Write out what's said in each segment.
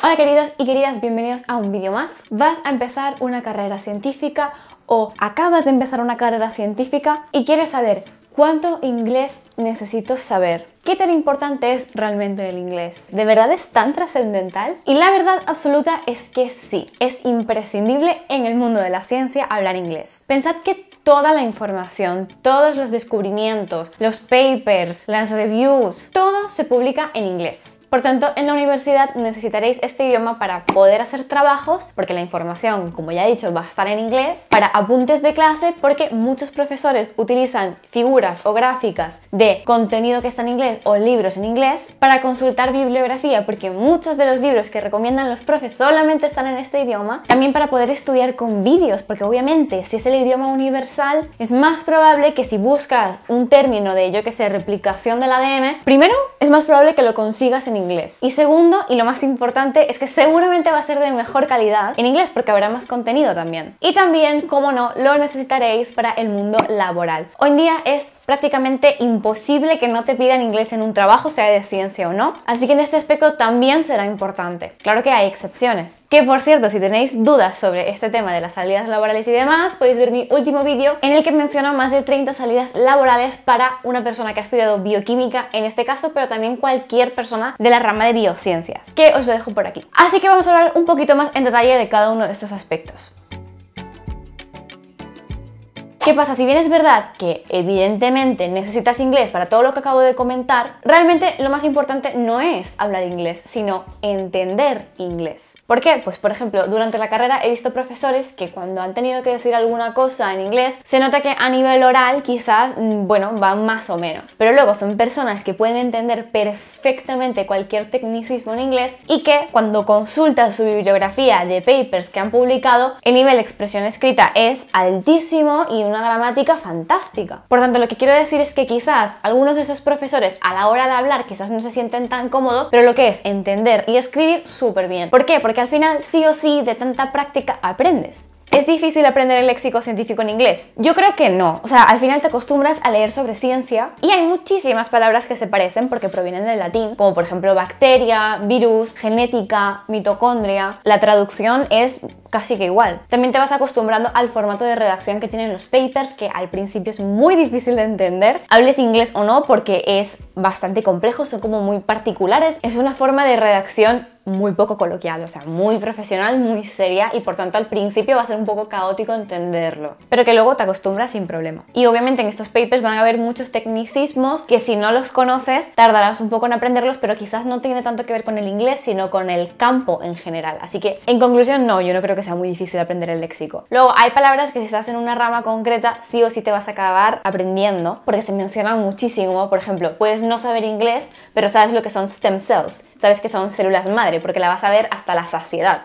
Hola queridos y queridas, bienvenidos a un vídeo más. Vas a empezar una carrera científica o acabas de empezar una carrera científica y quieres saber cuánto inglés necesito saber. ¿Qué tan importante es realmente el inglés? ¿De verdad es tan trascendental? Y la verdad absoluta es que sí, es imprescindible en el mundo de la ciencia hablar inglés. Pensad que toda la información, todos los descubrimientos, los papers, las reviews, todo se publica en inglés. Por tanto, en la universidad necesitaréis este idioma para poder hacer trabajos, porque la información, como ya he dicho, va a estar en inglés, para apuntes de clase, porque muchos profesores utilizan figuras o gráficas de contenido que está en inglés o libros en inglés para consultar bibliografía, porque muchos de los libros que recomiendan los profes solamente están en este idioma. También para poder estudiar con vídeos, porque obviamente si es el idioma universal, es más probable que si buscas un término de, yo que sé, replicación del ADN, primero es más probable que lo consigas en inglés. Y segundo, y lo más importante, es que seguramente va a ser de mejor calidad en inglés porque habrá más contenido también. Y también, como no, lo necesitaréis para el mundo laboral. Hoy en día es prácticamente imposible que no te pidan inglés en un trabajo, sea de ciencia o no. Así que en este aspecto también será importante. Claro que hay excepciones. Que por cierto, si tenéis dudas sobre este tema de las salidas laborales y demás, podéis ver mi último vídeo en el que menciono más de 30 salidas laborales para una persona que ha estudiado bioquímica en este caso, pero también cualquier persona de de la rama de biociencias, que os lo dejo por aquí. Así que vamos a hablar un poquito más en detalle de cada uno de estos aspectos. ¿Qué pasa? Si bien es verdad que evidentemente necesitas inglés para todo lo que acabo de comentar, realmente lo más importante no es hablar inglés, sino entender inglés. ¿Por qué? Pues por ejemplo, durante la carrera he visto profesores que cuando han tenido que decir alguna cosa en inglés, se nota que a nivel oral quizás, mm, bueno, van más o menos. Pero luego son personas que pueden entender perfectamente cualquier tecnicismo en inglés y que cuando consultan su bibliografía de papers que han publicado, el nivel de expresión escrita es altísimo y una gramática fantástica. Por tanto, lo que quiero decir es que quizás algunos de esos profesores a la hora de hablar quizás no se sienten tan cómodos, pero lo que es entender y escribir súper bien. ¿Por qué? Porque al final sí o sí de tanta práctica aprendes. ¿Es difícil aprender el léxico científico en inglés? Yo creo que no. O sea, al final te acostumbras a leer sobre ciencia y hay muchísimas palabras que se parecen porque provienen del latín, como por ejemplo bacteria, virus, genética, mitocondria. La traducción es casi que igual. También te vas acostumbrando al formato de redacción que tienen los papers, que al principio es muy difícil de entender. Hables inglés o no porque es bastante complejo, son como muy particulares. Es una forma de redacción muy poco coloquial, o sea, muy profesional, muy seria y por tanto al principio va a ser un poco caótico entenderlo, pero que luego te acostumbras sin problema. Y obviamente en estos papers van a haber muchos tecnicismos que si no los conoces tardarás un poco en aprenderlos, pero quizás no tiene tanto que ver con el inglés, sino con el campo en general. Así que en conclusión, no, yo no creo que sea muy difícil aprender el léxico. Luego, hay palabras que si estás en una rama concreta, sí o sí te vas a acabar aprendiendo, porque se mencionan muchísimo. Por ejemplo, puedes no saber inglés, pero sabes lo que son stem cells, sabes que son células madre eh, porque la vas a ver hasta la saciedad.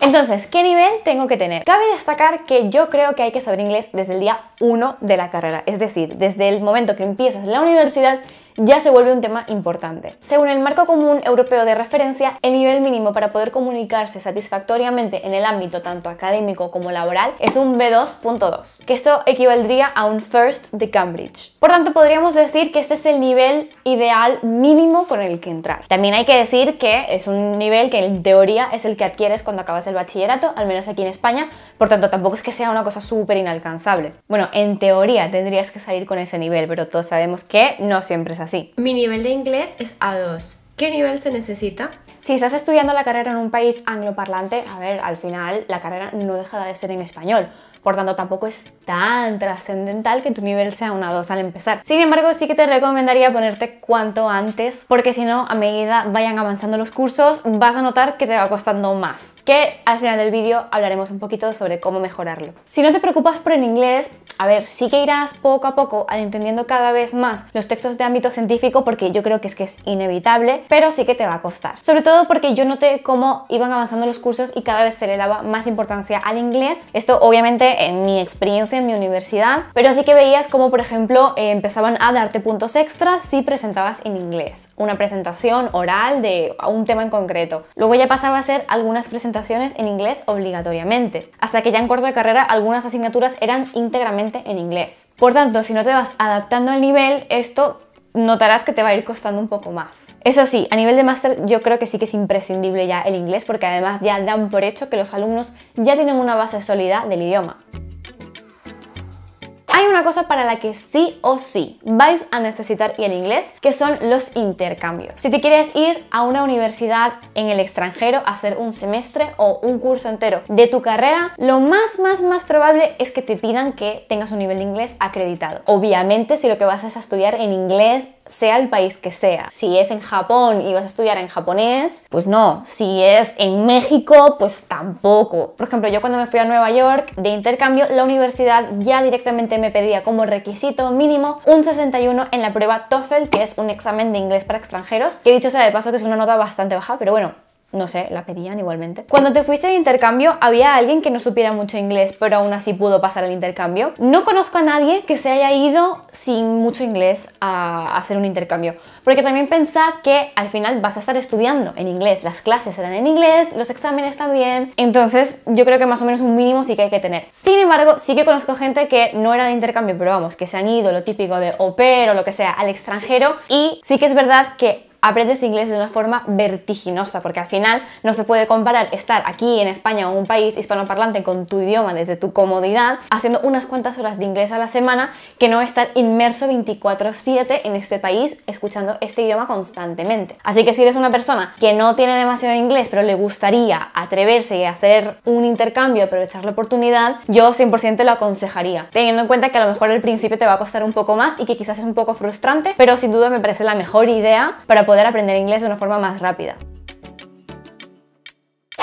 Entonces, ¿qué nivel tengo que tener? Cabe destacar que yo creo que hay que saber inglés desde el día 1 de la carrera, es decir, desde el momento que empiezas la universidad ya se vuelve un tema importante. Según el marco común europeo de referencia, el nivel mínimo para poder comunicarse satisfactoriamente en el ámbito tanto académico como laboral es un B2.2, que esto equivaldría a un First de Cambridge. Por tanto, podríamos decir que este es el nivel ideal mínimo con el que entrar. También hay que decir que es un nivel que en teoría es el que adquieres cuando acabas el bachillerato, al menos aquí en España, por tanto tampoco es que sea una cosa súper inalcanzable. Bueno, en teoría tendrías que salir con ese nivel, pero todos sabemos que no siempre es así. Mi nivel de inglés es A2. ¿Qué nivel se necesita? Si estás estudiando la carrera en un país angloparlante, a ver, al final la carrera no deja de ser en español. Por tanto, tampoco es tan trascendental que tu nivel sea una 2 al empezar. Sin embargo, sí que te recomendaría ponerte cuanto antes, porque si no, a medida vayan avanzando los cursos, vas a notar que te va costando más. Que al final del vídeo hablaremos un poquito sobre cómo mejorarlo. Si no te preocupas por el inglés, a ver, sí que irás poco a poco al entendiendo cada vez más los textos de ámbito científico, porque yo creo que es que es inevitable, pero sí que te va a costar. Sobre todo porque yo noté cómo iban avanzando los cursos y cada vez se le daba más importancia al inglés. Esto obviamente en mi experiencia en mi universidad, pero sí que veías como por ejemplo eh, empezaban a darte puntos extras si presentabas en inglés, una presentación oral de un tema en concreto. Luego ya pasaba a ser algunas presentaciones en inglés obligatoriamente, hasta que ya en cuarto de carrera algunas asignaturas eran íntegramente en inglés. Por tanto, si no te vas adaptando al nivel, esto notarás que te va a ir costando un poco más. Eso sí, a nivel de máster yo creo que sí que es imprescindible ya el inglés porque además ya dan por hecho que los alumnos ya tienen una base sólida del idioma. Hay una cosa para la que sí o sí vais a necesitar ir en inglés, que son los intercambios. Si te quieres ir a una universidad en el extranjero a hacer un semestre o un curso entero de tu carrera, lo más, más, más probable es que te pidan que tengas un nivel de inglés acreditado. Obviamente, si lo que vas es a estudiar en inglés, sea el país que sea. Si es en Japón y vas a estudiar en japonés, pues no. Si es en México, pues tampoco. Por ejemplo, yo cuando me fui a Nueva York de intercambio, la universidad ya directamente me pedía como requisito mínimo un 61 en la prueba TOEFL, que es un examen de inglés para extranjeros, que dicho sea de paso que es una nota bastante baja, pero bueno, no sé, la pedían igualmente. Cuando te fuiste de intercambio había alguien que no supiera mucho inglés, pero aún así pudo pasar el intercambio. No conozco a nadie que se haya ido sin mucho inglés a hacer un intercambio, porque también pensad que al final vas a estar estudiando en inglés, las clases serán en inglés, los exámenes también, entonces yo creo que más o menos un mínimo sí que hay que tener. Sin embargo, sí que conozco gente que no era de intercambio, pero vamos, que se han ido lo típico de au pair o lo que sea al extranjero y sí que es verdad que aprendes inglés de una forma vertiginosa, porque al final no se puede comparar estar aquí en España o en un país hispanoparlante con tu idioma desde tu comodidad, haciendo unas cuantas horas de inglés a la semana, que no estar inmerso 24/7 en este país escuchando este idioma constantemente. Así que si eres una persona que no tiene demasiado inglés, pero le gustaría atreverse y hacer un intercambio, aprovechar la oportunidad, yo 100% lo aconsejaría, teniendo en cuenta que a lo mejor al principio te va a costar un poco más y que quizás es un poco frustrante, pero sin duda me parece la mejor idea para poder aprender inglés de una forma más rápida.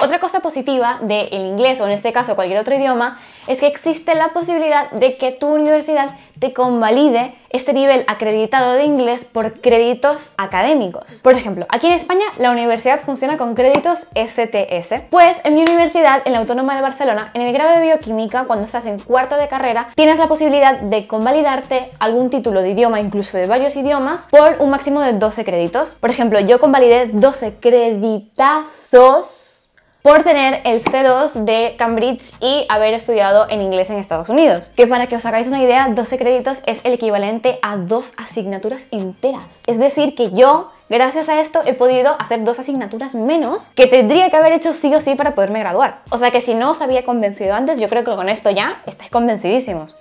Otra cosa positiva del inglés o en este caso cualquier otro idioma es que existe la posibilidad de que tu universidad te convalide este nivel acreditado de inglés por créditos académicos. Por ejemplo, aquí en España la universidad funciona con créditos STS, pues en mi universidad, en la Autónoma de Barcelona, en el grado de bioquímica, cuando estás en cuarto de carrera, tienes la posibilidad de convalidarte algún título de idioma, incluso de varios idiomas, por un máximo de 12 créditos. Por ejemplo, yo convalidé 12 creditazos por tener el C2 de Cambridge y haber estudiado en inglés en Estados Unidos. Que para que os hagáis una idea, 12 créditos es el equivalente a dos asignaturas enteras. Es decir, que yo Gracias a esto he podido hacer dos asignaturas menos que tendría que haber hecho sí o sí para poderme graduar. O sea que si no os había convencido antes, yo creo que con esto ya estáis convencidísimos.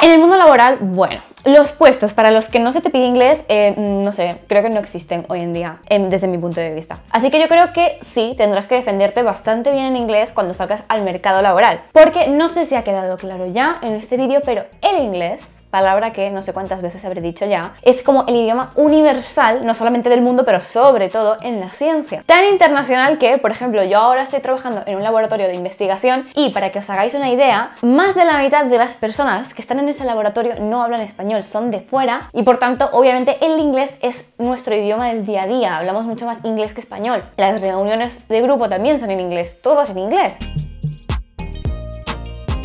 En el mundo laboral, bueno, los puestos para los que no se te pide inglés, eh, mm, no sé, creo que no existen hoy en día, em, desde mi punto de vista. Así que yo creo que sí, tendrás que defenderte bastante bien en inglés cuando salgas al mercado laboral. Porque no sé si ha quedado claro ya en este vídeo, pero el inglés, palabra que no sé cuántas veces habré dicho ya, es como el idioma universal, no solamente del mundo, pero sobre todo en la ciencia. Tan internacional que, por ejemplo, yo ahora estoy trabajando en un laboratorio de investigación y para que os hagáis una idea, más de la mitad de las personas que están en ese laboratorio no hablan español son de fuera y por tanto obviamente el inglés es nuestro idioma del día a día, hablamos mucho más inglés que español. Las reuniones de grupo también son en inglés, todos en inglés.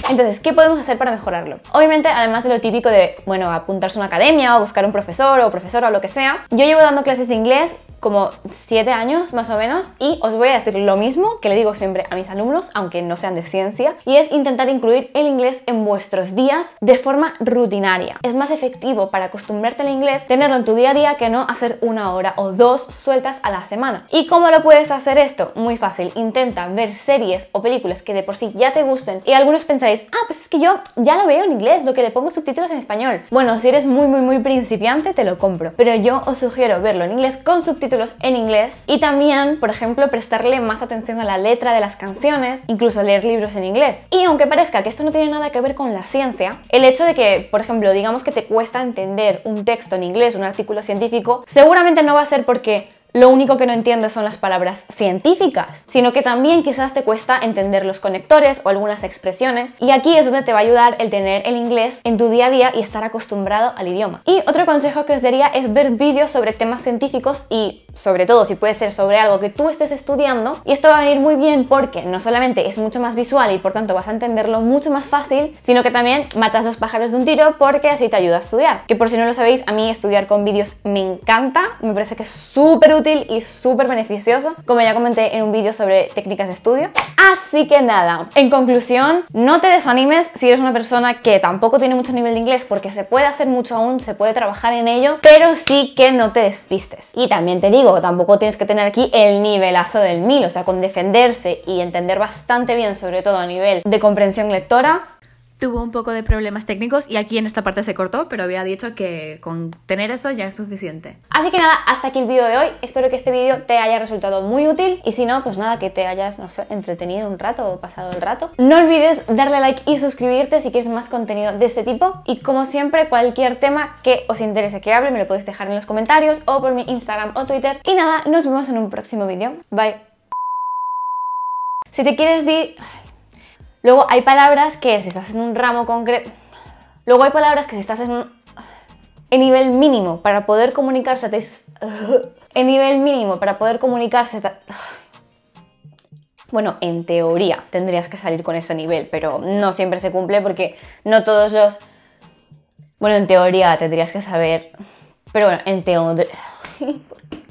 Entonces, ¿qué podemos hacer para mejorarlo? Obviamente, además de lo típico de, bueno, apuntarse a una academia o buscar un profesor o profesora o lo que sea, yo llevo dando clases de inglés como 7 años más o menos y os voy a decir lo mismo que le digo siempre a mis alumnos, aunque no sean de ciencia, y es intentar incluir el inglés en vuestros días de forma rutinaria. Es más efectivo para acostumbrarte al inglés tenerlo en tu día a día que no hacer una hora o dos sueltas a la semana. ¿Y cómo lo puedes hacer esto? Muy fácil, intenta ver series o películas que de por sí ya te gusten y algunos pensáis ah, pues es que yo ya lo veo en inglés, lo que le pongo subtítulos en español. Bueno, si eres muy muy muy principiante te lo compro, pero yo os sugiero verlo en inglés con subtítulos en inglés y también, por ejemplo, prestarle más atención a la letra de las canciones, incluso leer libros en inglés. Y aunque parezca que esto no tiene nada que ver con la ciencia, el hecho de que, por ejemplo, digamos que te cuesta entender un texto en inglés, un artículo científico, seguramente no va a ser porque lo único que no entiendes son las palabras científicas, sino que también quizás te cuesta entender los conectores o algunas expresiones, y aquí es donde te va a ayudar el tener el inglés en tu día a día y estar acostumbrado al idioma. Y otro consejo que os daría es ver vídeos sobre temas científicos y sobre todo si puede ser sobre algo que tú estés estudiando. Y esto va a venir muy bien porque no solamente es mucho más visual y por tanto vas a entenderlo mucho más fácil, sino que también matas los pájaros de un tiro porque así te ayuda a estudiar. Que por si no lo sabéis, a mí estudiar con vídeos me encanta, me parece que es súper útil y súper beneficioso, como ya comenté en un vídeo sobre técnicas de estudio. Así que nada, en conclusión, no te desanimes si eres una persona que tampoco tiene mucho nivel de inglés porque se puede hacer mucho aún, se puede trabajar en ello, pero sí que no te despistes. Y también te digo, tampoco tienes que tener aquí el nivelazo del mil, o sea, con defenderse y entender bastante bien, sobre todo a nivel de comprensión lectora, tuvo un poco de problemas técnicos y aquí en esta parte se cortó, pero había dicho que con tener eso ya es suficiente. Así que nada, hasta aquí el vídeo de hoy. Espero que este vídeo te haya resultado muy útil y si no, pues nada, que te hayas no sé, entretenido un rato o pasado el rato. No olvides darle like y suscribirte si quieres más contenido de este tipo y como siempre, cualquier tema que os interese que hable me lo podéis dejar en los comentarios o por mi Instagram o Twitter. Y nada, nos vemos en un próximo vídeo. Bye. Si te quieres di... Luego hay palabras que si estás en un ramo concreto... Luego hay palabras que si estás en un... En nivel mínimo para poder comunicarse... En nivel mínimo para poder comunicarse... Bueno, en teoría tendrías que salir con ese nivel, pero no siempre se cumple porque no todos los... Bueno, en teoría tendrías que saber... Pero bueno, en teoría...